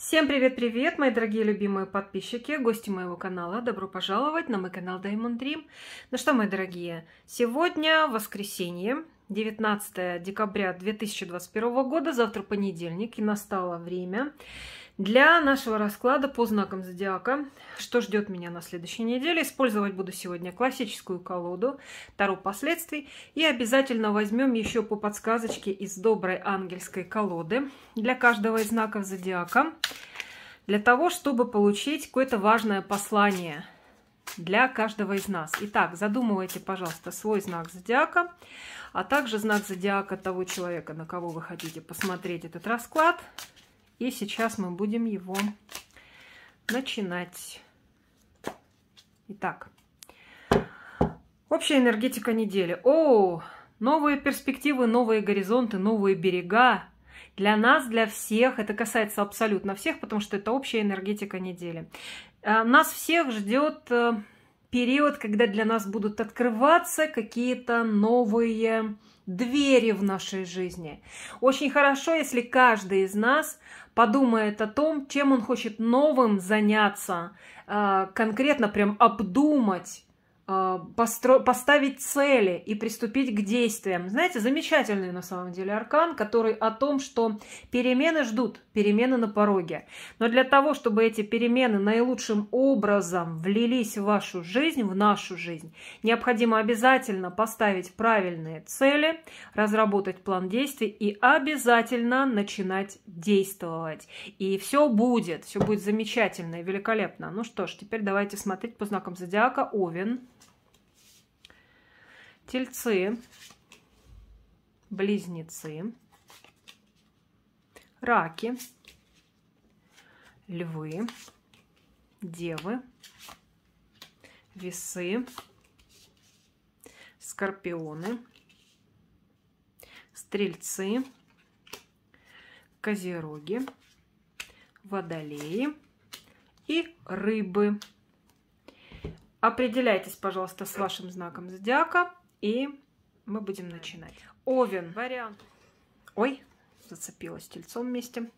Всем привет-привет, мои дорогие любимые подписчики, гости моего канала. Добро пожаловать на мой канал Diamond Dream. Ну что, мои дорогие, сегодня воскресенье, 19 декабря 2021 года, завтра понедельник, и настало время для нашего расклада по знакам зодиака, что ждет меня на следующей неделе, использовать буду сегодня классическую колоду Таро последствий и обязательно возьмем еще по подсказочке из доброй ангельской колоды для каждого из знаков зодиака, для того, чтобы получить какое-то важное послание для каждого из нас. Итак, задумывайте, пожалуйста, свой знак зодиака, а также знак зодиака того человека, на кого вы хотите посмотреть этот расклад – и сейчас мы будем его начинать. Итак, общая энергетика недели. О, новые перспективы, новые горизонты, новые берега. Для нас, для всех, это касается абсолютно всех, потому что это общая энергетика недели. А, нас всех ждет э, период, когда для нас будут открываться какие-то новые двери в нашей жизни. Очень хорошо, если каждый из нас подумает о том, чем он хочет новым заняться, а, конкретно прям обдумать а, постро... поставить цели и приступить к действиям. Знаете, замечательный на самом деле аркан, который о том, что перемены ждут, перемены на пороге. Но для того, чтобы эти перемены наилучшим образом влились в вашу жизнь, в нашу жизнь, необходимо обязательно поставить правильные цели, разработать план действий и обязательно начинать действовать. И все будет, все будет замечательно и великолепно. Ну что ж, теперь давайте смотреть по знакам зодиака Овен. Тельцы, близнецы, раки, львы, девы, весы, скорпионы, стрельцы, козероги, водолеи и рыбы. Определяйтесь, пожалуйста, с вашим знаком зодиака. И мы будем начинать. Овен. Вариант. Ой, зацепилась тельцом вместе.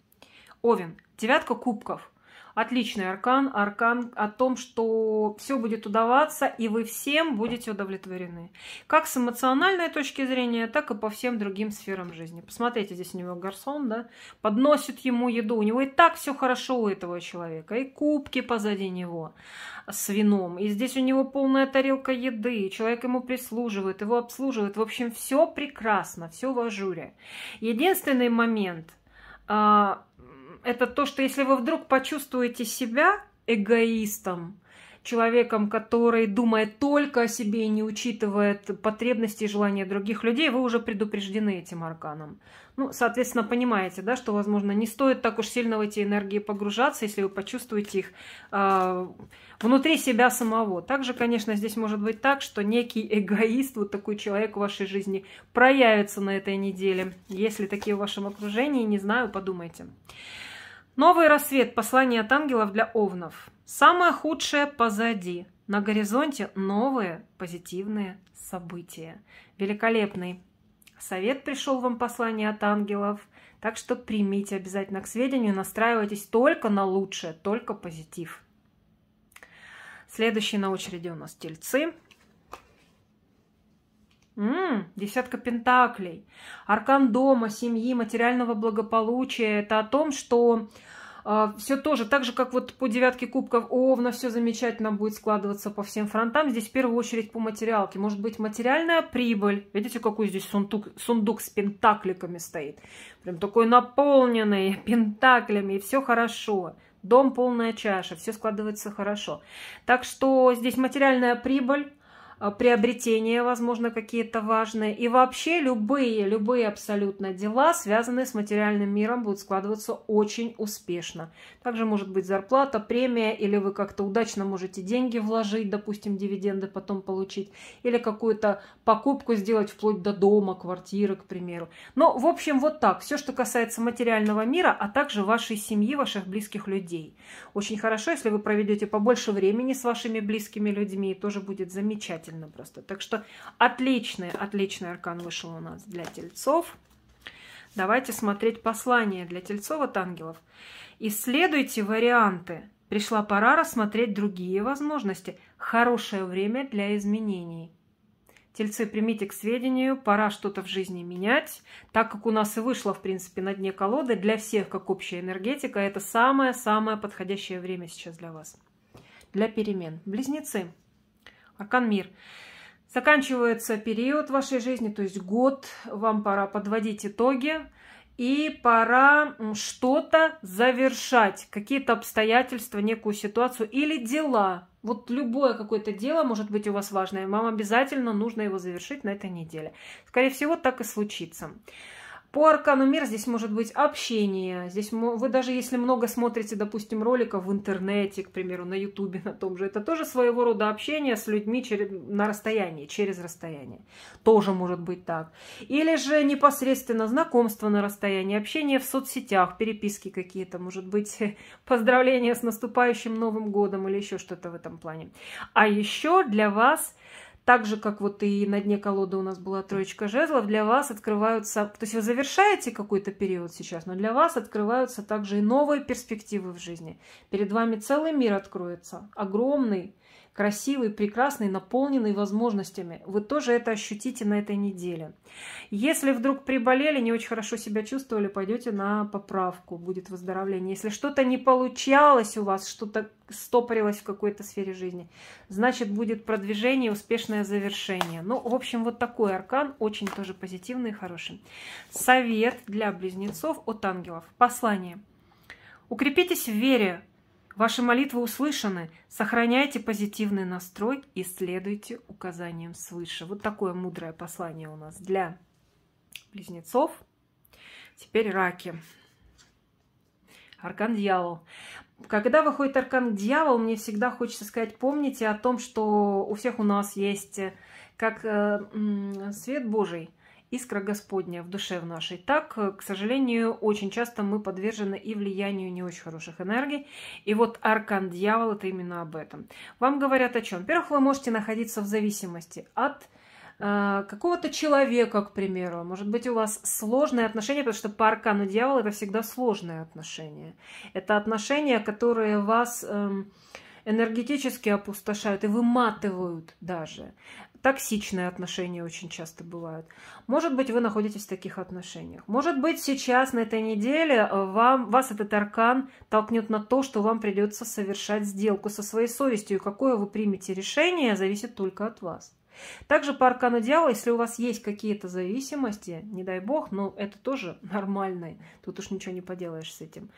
Овен. Девятка кубков. Отличный аркан. Аркан о том, что все будет удаваться, и вы всем будете удовлетворены. Как с эмоциональной точки зрения, так и по всем другим сферам жизни. Посмотрите, здесь у него гарсон, да? Подносит ему еду. У него и так все хорошо у этого человека. И кубки позади него с вином. И здесь у него полная тарелка еды. Человек ему прислуживает, его обслуживает. В общем, все прекрасно, все в ажуре. Единственный момент а, – это то, что если вы вдруг почувствуете себя эгоистом, человеком, который думает только о себе и не учитывает потребности и желания других людей, вы уже предупреждены этим арканом. Ну, соответственно, понимаете, да, что, возможно, не стоит так уж сильно в эти энергии погружаться, если вы почувствуете их э, внутри себя самого. Также, конечно, здесь может быть так, что некий эгоист, вот такой человек в вашей жизни, проявится на этой неделе. Если такие в вашем окружении, не знаю, подумайте. Новый рассвет послания от ангелов для овнов. Самое худшее позади. На горизонте новые позитивные события. Великолепный совет пришел вам послание от ангелов. Так что примите обязательно к сведению, настраивайтесь только на лучшее, только позитив. Следующий на очереди у нас тельцы. М-м, десятка пентаклей. Аркан дома, семьи, материального благополучия. Это о том, что а, все тоже, так же, как вот по девятке кубков Овна, все замечательно будет складываться по всем фронтам. Здесь в первую очередь по материалке. Может быть, материальная прибыль. Видите, какой здесь сундук, сундук с пентакликами стоит? Прям такой наполненный пентаклями, и все хорошо. Дом полная чаша, все складывается хорошо. Так что здесь материальная прибыль, Э, приобретения, возможно, какие-то важные. И вообще любые, любые абсолютно дела, связанные с материальным миром, будут складываться очень успешно. Также может быть зарплата, премия, или вы как-то удачно можете деньги вложить, допустим, дивиденды потом получить, или какую-то покупку сделать вплоть до дома, квартиры, к примеру. Но, в общем, вот так. Все, что касается материального мира, а также вашей семьи, ваших близких людей. Очень хорошо, если вы проведете побольше времени с вашими близкими людьми, тоже будет замечательно замечательно просто. Так что отличный, отличный аркан вышел у нас для тельцов. Давайте смотреть послание для тельцов от ангелов. Исследуйте варианты. Пришла пора рассмотреть другие возможности. Хорошее время для изменений. Тельцы, примите к сведению, пора что-то в жизни менять, так как у нас и вышло, в принципе, на дне колоды, для всех, как общая энергетика, это самое-самое подходящее время сейчас для вас, для перемен. Близнецы, Аркан Мир. Заканчивается период вашей жизни, то есть год, вам пора подводить итоги и пора что-то завершать, какие-то обстоятельства, некую ситуацию или дела. Вот любое какое-то дело может быть у вас важное, вам обязательно нужно его завершить на этой неделе. Скорее всего, так и случится. По аркану мир здесь может быть общение. Здесь вы даже если много смотрите, допустим, роликов в интернете, к примеру, на ютубе, на том же, это тоже своего рода общение с людьми через, на расстоянии, через расстояние. Тоже может быть так. Или же непосредственно знакомство на расстоянии, общение в соцсетях, переписки какие-то, может быть, поздравления с наступающим Новым годом или еще что-то в этом плане. А еще для вас так же, как вот и на дне колоды у нас была троечка жезлов, для вас открываются... То есть вы завершаете какой-то период сейчас, но для вас открываются также и новые перспективы в жизни. Перед вами целый мир откроется, огромный, красивый, прекрасный, наполненный возможностями. Вы тоже это ощутите на этой неделе. Если вдруг приболели, не очень хорошо себя чувствовали, пойдете на поправку, будет выздоровление. Если что-то не получалось у вас, что-то стопорилось в какой-то сфере жизни, значит будет продвижение, успешное завершение. Ну, в общем, вот такой аркан, очень тоже позитивный и хороший. Совет для близнецов от ангелов. Послание. Укрепитесь в вере, Ваши молитвы услышаны. Сохраняйте позитивный настрой и следуйте указаниям свыше. Вот такое мудрое послание у нас для близнецов. Теперь раки. Аркан Дьявол. Когда выходит Аркан Дьявол, мне всегда хочется сказать, помните о том, что у всех у нас есть как э, свет Божий – искра Господня в душе в нашей. Так, э, к сожалению, очень часто мы подвержены и влиянию не очень хороших энергий. И вот аркан Дьявола, это именно об этом. Вам говорят о чем? Во-первых, вы можете находиться в зависимости от э, какого-то человека, к примеру. Может быть, у вас сложные отношения, потому что по аркану дьявола это всегда сложные отношения. Это отношения, которые вас эм, энергетически опустошают и выматывают даже. Токсичные отношения очень часто бывают. Может быть, вы находитесь в таких отношениях. Может быть, сейчас, на этой неделе, вам, вас этот аркан толкнет на то, что вам придется совершать сделку со своей совестью. И какое вы примете решение, зависит только от вас. Также по аркану дьявола, если у вас есть какие-то зависимости, не дай бог, но это тоже нормально, тут уж ничего не поделаешь с этим,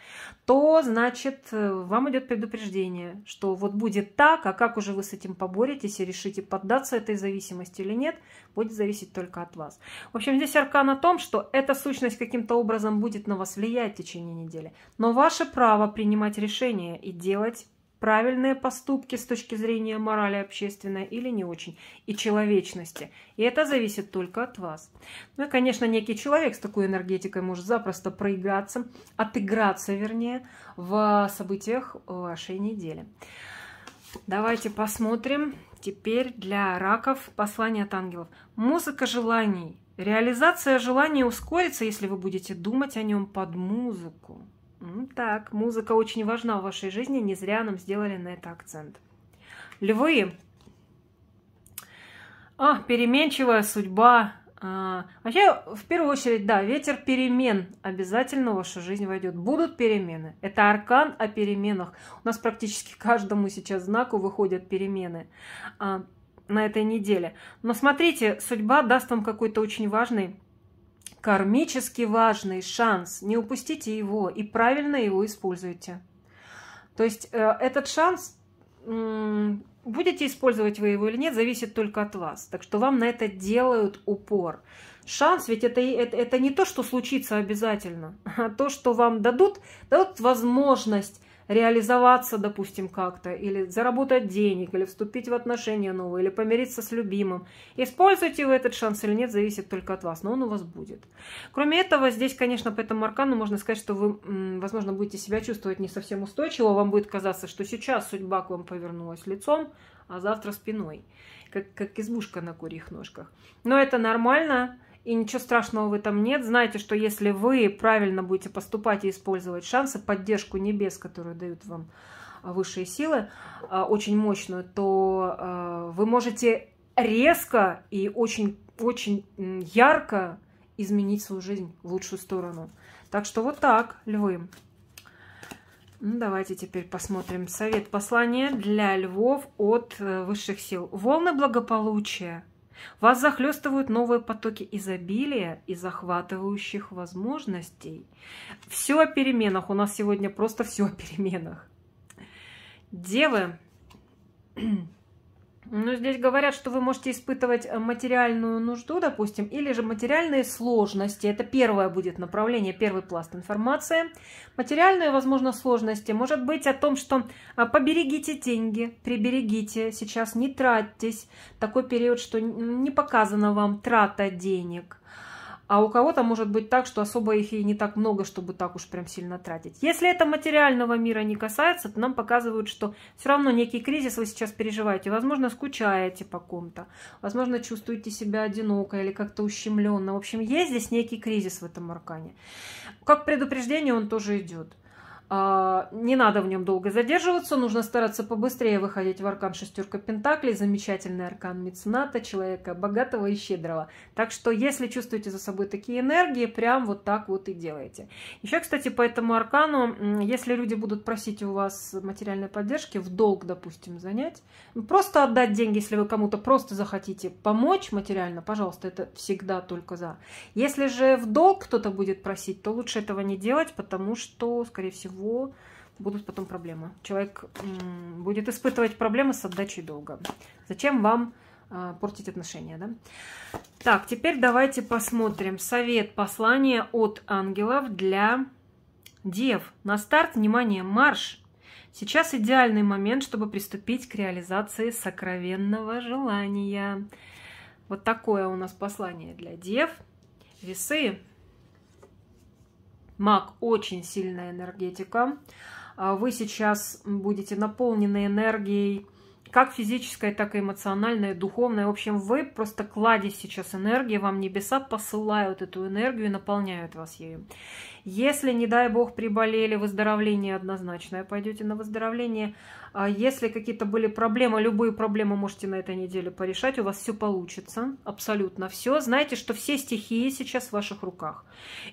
то, значит, э, вам идет предупреждение, что вот будет так, а как уже вы с этим поборетесь и решите, поддаться этой зависимости или нет, будет зависеть только от вас. В общем, здесь аркан о том, что эта сущность каким-то образом будет на вас влиять в течение недели. Но ваше право принимать решение и делать правильные поступки с точки зрения морали общественной или не очень, и человечности. И это зависит только от вас. Ну и, конечно, некий человек с такой энергетикой может запросто проиграться, отыграться, вернее, в событиях вашей недели. Давайте посмотрим теперь для раков послание от ангелов. Музыка желаний. Реализация желания ускорится, если вы будете думать о нем под музыку. Так, музыка очень важна в вашей жизни, не зря нам сделали на это акцент. Львы. А, переменчивая судьба. А, вообще, а в первую очередь, да, ветер перемен обязательно в вашу жизнь войдет. Будут перемены. Это аркан о переменах. У нас практически каждому сейчас знаку выходят перемены а, на этой неделе. Но смотрите, судьба даст вам какой-то очень важный Кармически важный шанс. Не упустите его и правильно его используйте. То есть э, этот шанс, будете использовать вы его или нет, зависит только от вас. Так что вам на это делают упор. Шанс ведь это, это, это не то, что случится обязательно, а то, что вам дадут, дадут возможность реализоваться, допустим, как-то, или заработать денег, или вступить в отношения новые, или помириться с любимым. Используйте вы этот шанс или нет, зависит только от вас, но он у вас будет. Кроме этого, здесь, конечно, по этому аркану можно сказать, что вы, возможно, будете себя чувствовать не совсем устойчиво, вам будет казаться, что сейчас судьба к вам повернулась лицом, а завтра спиной, как, как избушка на курьих ножках. Но это нормально, и ничего страшного в этом нет. знаете, что если вы правильно будете поступать и использовать шансы, поддержку небес, которую дают вам а, высшие силы, а, очень мощную, то а, вы можете резко и очень, очень ярко изменить свою жизнь в лучшую сторону. Так что вот так, львы. Ну, давайте теперь посмотрим совет послания для львов от э, высших сил. Волны благополучия – вас захлестывают новые потоки изобилия и захватывающих возможностей. Все о переменах. У нас сегодня просто все о переменах. Девы, ну здесь говорят, что вы можете испытывать э, материальную нужду, допустим, или же материальные сложности. Это первое будет направление, первый пласт информации. Материальные, возможно, сложности может быть о том, что а, поберегите деньги, приберегите, сейчас не тратьтесь. Такой период, что не показано вам трата денег а у кого-то может быть так, что особо их и не так много, чтобы так уж прям сильно тратить. Если это материального мира не касается, то нам показывают, что все равно некий кризис вы сейчас переживаете. Возможно, скучаете по ком-то, возможно, чувствуете себя одиноко или как-то ущемленно. В общем, есть здесь некий кризис в этом аркане. Как предупреждение он тоже идет. А, не надо в нем долго задерживаться, нужно стараться побыстрее выходить в аркан шестерка пентаклей, замечательный аркан мецената, человека богатого и щедрого. Так что, если чувствуете за собой такие энергии, прям вот так вот и делайте. Еще, кстати, по этому аркану, если люди будут просить у вас материальной поддержки, в долг, допустим, занять, ну, просто отдать деньги, если вы кому-то просто захотите помочь материально, пожалуйста, это всегда только за. Если же в долг кто-то будет просить, то лучше этого не делать, потому что, скорее всего, него будут потом проблемы. Человек будет испытывать проблемы с отдачей долга. Зачем вам а, портить отношения, да? Так, теперь давайте посмотрим совет послание от ангелов для дев. На старт, внимание, марш! Сейчас идеальный момент, чтобы приступить к реализации сокровенного желания. Вот такое у нас послание для дев. Весы Маг очень сильная энергетика. А вы сейчас будете наполнены энергией, как физической, так и эмоциональной, духовной. В общем, вы просто кладезь сейчас энергии, вам небеса посылают эту энергию и наполняют вас ею. Если, не дай бог, приболели, выздоровление однозначное, пойдете на выздоровление, а если какие-то были проблемы, любые проблемы можете на этой неделе порешать. У вас все получится, абсолютно все. Знаете, что все стихии сейчас в ваших руках.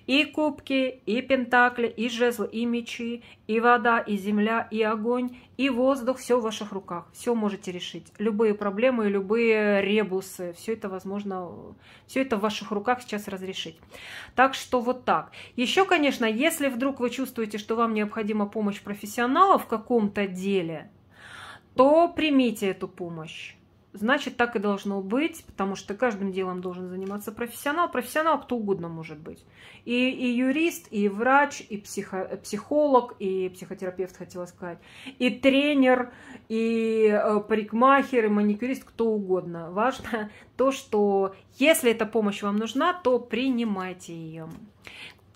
И кубки, и пентакли, и жезлы, и мечи, и вода, и земля, и огонь, и воздух. Все в ваших руках. Все можете решить. Любые проблемы, любые ребусы. Все это возможно, все это в ваших руках сейчас разрешить. Так что вот так. Еще, конечно, если вдруг вы чувствуете, что вам необходима помощь профессионала в каком-то деле, то примите эту помощь. Значит, так и должно быть, потому что каждым делом должен заниматься профессионал. Профессионал кто угодно может быть. И, и юрист, и врач, и психо, психолог, и психотерапевт, хотела сказать, и тренер, и э, парикмахер, и маникюрист, кто угодно. Важно то, что если эта помощь вам нужна, то принимайте ее.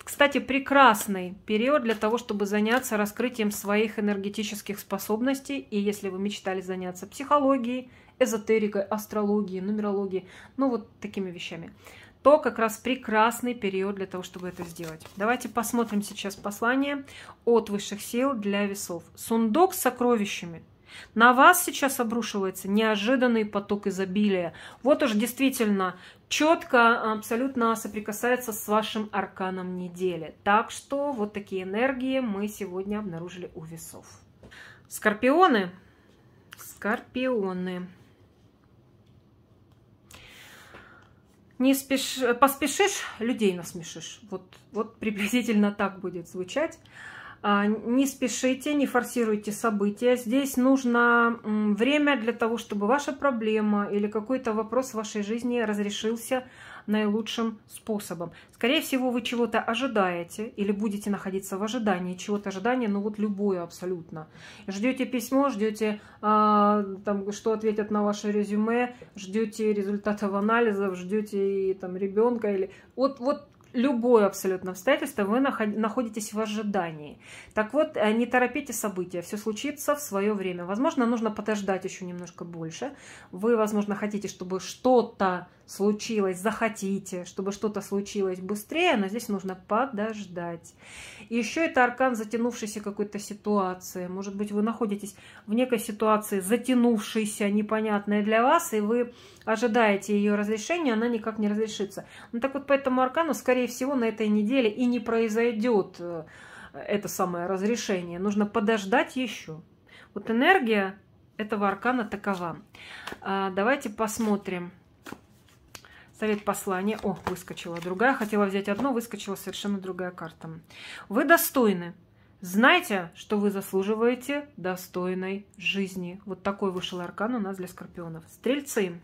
Кстати, прекрасный период для того, чтобы заняться раскрытием своих энергетических способностей. И если вы мечтали заняться психологией, эзотерикой, астрологией, нумерологией, ну вот такими вещами, то как раз прекрасный период для того, чтобы это сделать. Давайте посмотрим сейчас послание от высших сил для весов. Сундук с сокровищами – на вас сейчас обрушивается неожиданный поток изобилия. Вот уж действительно четко абсолютно соприкасается с вашим арканом недели. Так что вот такие энергии мы сегодня обнаружили у весов. Скорпионы. Скорпионы. Не спеш... поспешишь, людей насмешишь. Вот, вот приблизительно так будет звучать. А, не спешите, не форсируйте события. Здесь нужно время для того, чтобы ваша проблема или какой-то вопрос в вашей жизни разрешился наилучшим способом. Скорее всего, вы чего-то ожидаете или будете находиться в ожидании чего-то ожидания, ну вот любое абсолютно. Ждете письмо, ждете, э, что ответят на ваше резюме, ждете результатов анализов, ждете и, там ребенка или вот, вот любое абсолютно обстоятельство, вы находитесь в ожидании. Так вот, э, не торопите события, все случится в свое время. Возможно, нужно подождать еще немножко больше. Вы, возможно, хотите, чтобы что-то случилось, захотите, чтобы что-то случилось быстрее, но здесь нужно подождать. И еще это аркан затянувшейся какой-то ситуации. Может быть, вы находитесь в некой ситуации, затянувшейся, непонятной для вас, и вы ожидаете ее разрешения, она никак не разрешится. Ну так вот, по этому аркану, скорее всего, на этой неделе и не произойдет э, это самое разрешение. Нужно подождать еще. Вот энергия этого аркана такова. А, давайте посмотрим. Совет послания. О, выскочила другая. Хотела взять одну, выскочила совершенно другая карта. Вы достойны. Знайте, что вы заслуживаете достойной жизни. Вот такой вышел аркан у нас для скорпионов. Стрельцы.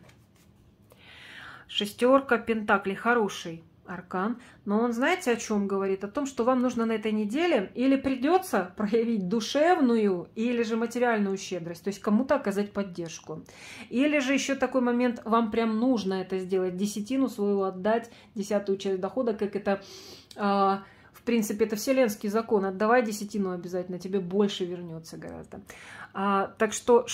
Шестерка Пентаклей. Хороший аркан, но он знаете о чем говорит? О том, что вам нужно на этой неделе или придется проявить душевную или же материальную щедрость, то есть кому-то оказать поддержку. Или же еще такой момент, вам прям нужно это сделать, десятину свою отдать, десятую часть дохода, как это... А, в принципе, это вселенский закон. Отдавай десятину обязательно, тебе больше вернется гораздо. А, так что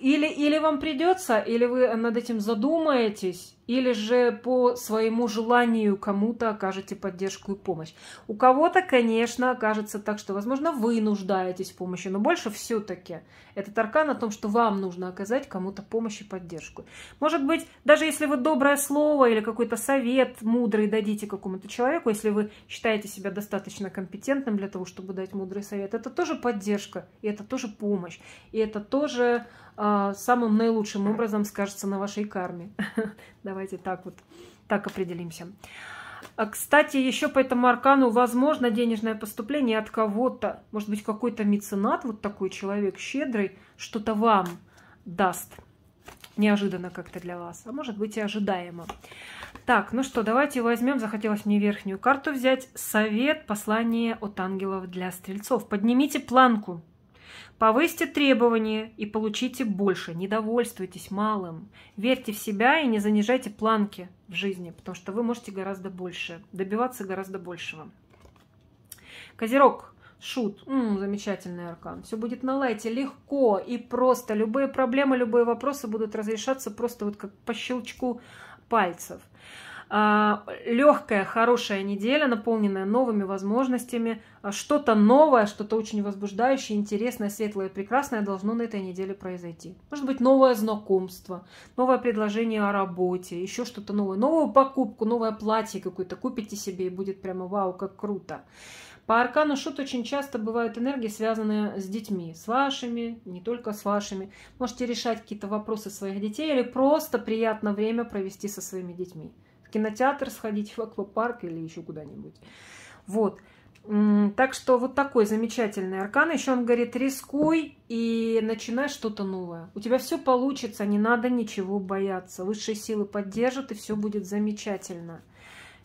или, или вам придется, или вы над этим задумаетесь, или же по своему желанию кому-то окажете поддержку и помощь. У кого-то, конечно, окажется так, что, возможно, вы нуждаетесь в помощи, но больше все-таки этот аркан о том, что вам нужно оказать кому-то помощь и поддержку. Может быть, даже если вы доброе слово или какой-то совет мудрый дадите какому-то человеку, если вы считаете себя достаточно компетентным для того, чтобы дать мудрый совет, это тоже поддержка, и это тоже помощь, и это тоже а, самым наилучшим образом скажется на вашей карме. Давайте так вот, так определимся. А, кстати, еще по этому аркану возможно денежное поступление от кого-то. Может быть, какой-то меценат, вот такой человек щедрый, что-то вам даст. Неожиданно как-то для вас, а может быть и ожидаемо. Так, ну что, давайте возьмем, захотелось мне верхнюю карту взять. Совет, послание от ангелов для стрельцов. Поднимите планку, Повысьте требования и получите больше. Не довольствуйтесь малым. Верьте в себя и не занижайте планки в жизни, потому что вы можете гораздо больше, добиваться гораздо большего. Козерог, Шут. М, замечательный аркан. Все будет на лайте легко и просто. Любые проблемы, любые вопросы будут разрешаться просто вот как по щелчку пальцев. А, легкая, хорошая неделя, наполненная новыми возможностями. А, что-то новое, что-то очень возбуждающее, интересное, светлое, прекрасное должно на этой неделе произойти. Может быть, новое знакомство, новое предложение о работе, еще что-то новое, новую покупку, новое платье какое-то купите себе и будет прямо вау, как круто. По аркану шут очень часто бывают энергии, связанные с детьми, с вашими, не только с вашими. Можете решать какие-то вопросы своих детей или просто приятно время провести со своими детьми кинотеатр сходить, в аквапарк или еще куда-нибудь. Вот. Так что вот такой замечательный аркан. Еще он говорит, рискуй и начинай что-то новое. У тебя все получится, не надо ничего бояться. Высшие силы поддержат, и все будет замечательно.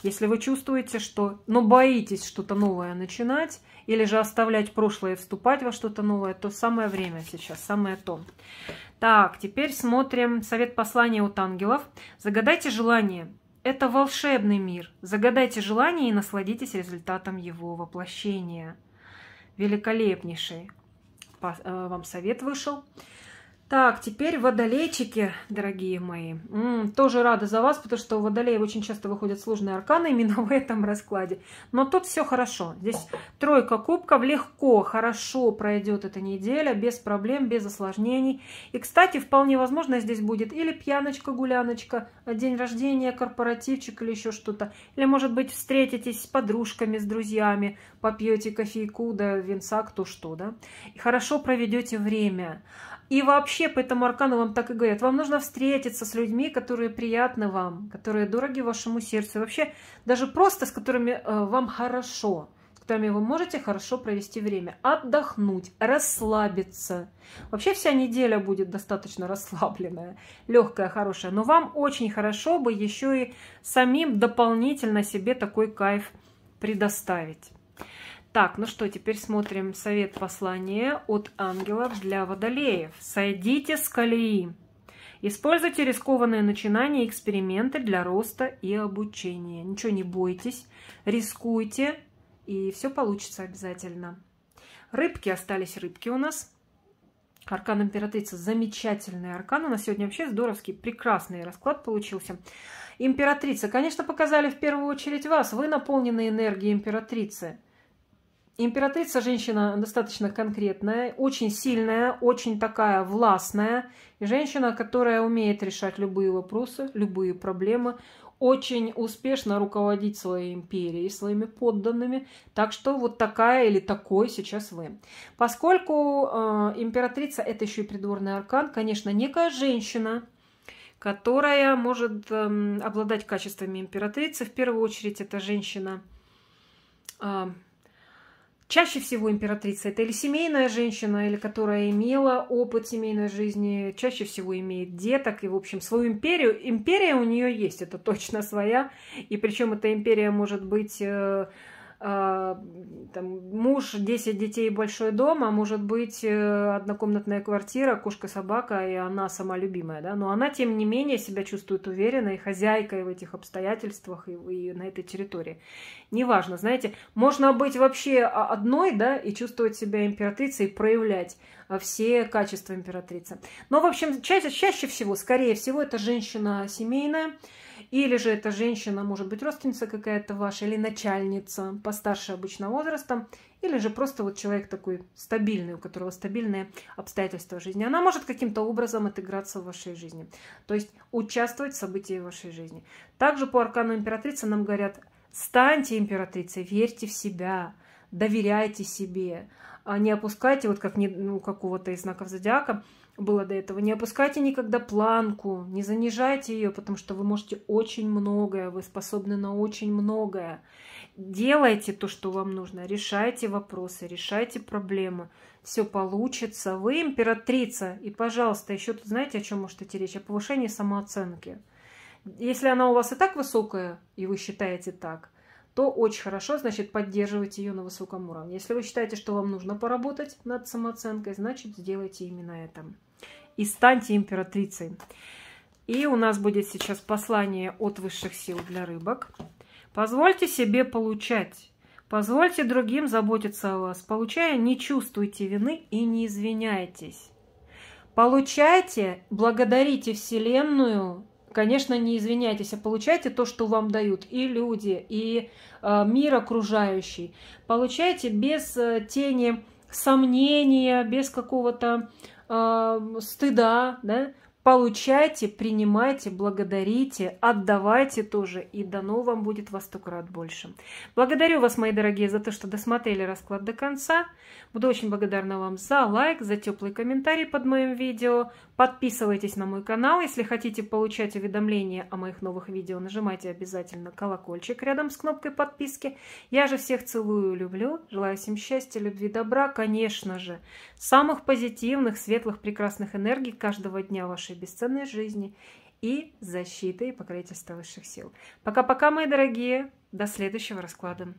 Если вы чувствуете, что... Но ну, боитесь что-то новое начинать, или же оставлять прошлое и вступать во что-то новое, то самое время сейчас, самое то. Так, теперь смотрим совет послания от ангелов. Загадайте желание это волшебный мир. Загадайте желание и насладитесь результатом его воплощения. Великолепнейший э, вам совет вышел. Так, теперь водолейчики, дорогие мои. М-м, тоже рада за вас, потому что у водолеев очень часто выходят сложные арканы именно в этом раскладе. Но тут все хорошо. Здесь тройка кубков легко, хорошо пройдет эта неделя, без проблем, без осложнений. И, кстати, вполне возможно, здесь будет или пьяночка, гуляночка, а день рождения, корпоративчик или еще что-то. Или, может быть, встретитесь с подружками, с друзьями, попьете кофейку, да, винца, кто что, да. И хорошо проведете время. И вообще по этому аркану вам так и говорят. Вам нужно встретиться с людьми, которые приятны вам, которые дороги вашему сердцу. И вообще даже просто с которыми э, вам хорошо, с которыми вы можете хорошо провести время. Отдохнуть, расслабиться. Вообще вся неделя будет достаточно расслабленная, легкая, хорошая. Но вам очень хорошо бы еще и самим дополнительно себе такой кайф предоставить. Так, ну что, теперь смотрим совет послания от ангелов для водолеев. Сойдите с колеи. Используйте рискованные начинания и эксперименты для роста и обучения. Ничего не бойтесь, рискуйте, и все получится обязательно. Рыбки остались рыбки у нас. Аркан императрица замечательный аркан. У нас сегодня вообще здоровский, прекрасный расклад получился. Императрица, конечно, показали в первую очередь вас. Вы наполнены энергией императрицы. Императрица женщина достаточно конкретная, очень сильная, очень такая властная. И женщина, которая умеет решать любые вопросы, любые проблемы, очень успешно руководить своей империей, своими подданными. Так что вот такая или такой сейчас вы. Поскольку э, императрица это еще и придворный аркан, конечно, некая женщина, которая может э, обладать качествами императрицы. В первую очередь это женщина э, Чаще всего императрица это или семейная женщина, или которая имела опыт семейной жизни, чаще всего имеет деток и, в общем, свою империю. Империя у нее есть, это точно своя. И причем эта империя может быть э, а, там, муж, 10 детей, большой дом, а может быть э, однокомнатная квартира, кошка-собака, и она сама любимая, да, но она, тем не менее, себя чувствует уверенной, хозяйкой в этих обстоятельствах и, и на этой территории. Неважно, знаете, можно быть вообще а, одной, да, и чувствовать себя императрицей, и проявлять а, все качества императрицы. Но, в общем, чаще, чаще всего, скорее всего, это женщина семейная, или же эта женщина может быть родственница какая-то ваша, или начальница постарше обычно возрастом, или же просто вот человек такой стабильный, у которого стабильные обстоятельства жизни. Она может каким-то образом отыграться в вашей жизни, то есть участвовать в событиях вашей жизни. Также по аркану императрицы нам говорят, станьте императрицей, верьте в себя, доверяйте себе, а не опускайте, вот как у ну, какого-то из знаков зодиака, было до этого. Не опускайте никогда планку, не занижайте ее, потому что вы можете очень многое, вы способны на очень многое. Делайте то, что вам нужно, решайте вопросы, решайте проблемы. Все получится. Вы императрица. И, пожалуйста, еще тут знаете, о чем может идти речь? О повышении самооценки. Если она у вас и так высокая, и вы считаете так – то очень хорошо, значит, поддерживайте ее на высоком уровне. Если вы считаете, что вам нужно поработать над самооценкой, значит, сделайте именно это. И станьте императрицей. И у нас будет сейчас послание от высших сил для рыбок. Позвольте себе получать. Позвольте другим заботиться о вас. Получая, не чувствуйте вины и не извиняйтесь. Получайте, благодарите Вселенную Конечно, не извиняйтесь, а получайте то, что вам дают и люди, и э, мир окружающий. Получайте без э, тени сомнения, без какого-то э, стыда, да? Получайте, принимайте, благодарите, отдавайте тоже, и дано вам будет во сто крат больше. Благодарю вас, мои дорогие, за то, что досмотрели расклад до конца. Буду очень благодарна вам за лайк, за теплый комментарий под моим видео. Подписывайтесь на мой канал. Если хотите получать уведомления о моих новых видео, нажимайте обязательно колокольчик рядом с кнопкой подписки. Я же всех целую, люблю. Желаю всем счастья, любви, добра, конечно же. Самых позитивных, светлых, прекрасных энергий каждого дня вашей нашей бесценной жизни и защиты и покровительства высших сил. Пока-пока, мои дорогие. До следующего расклада.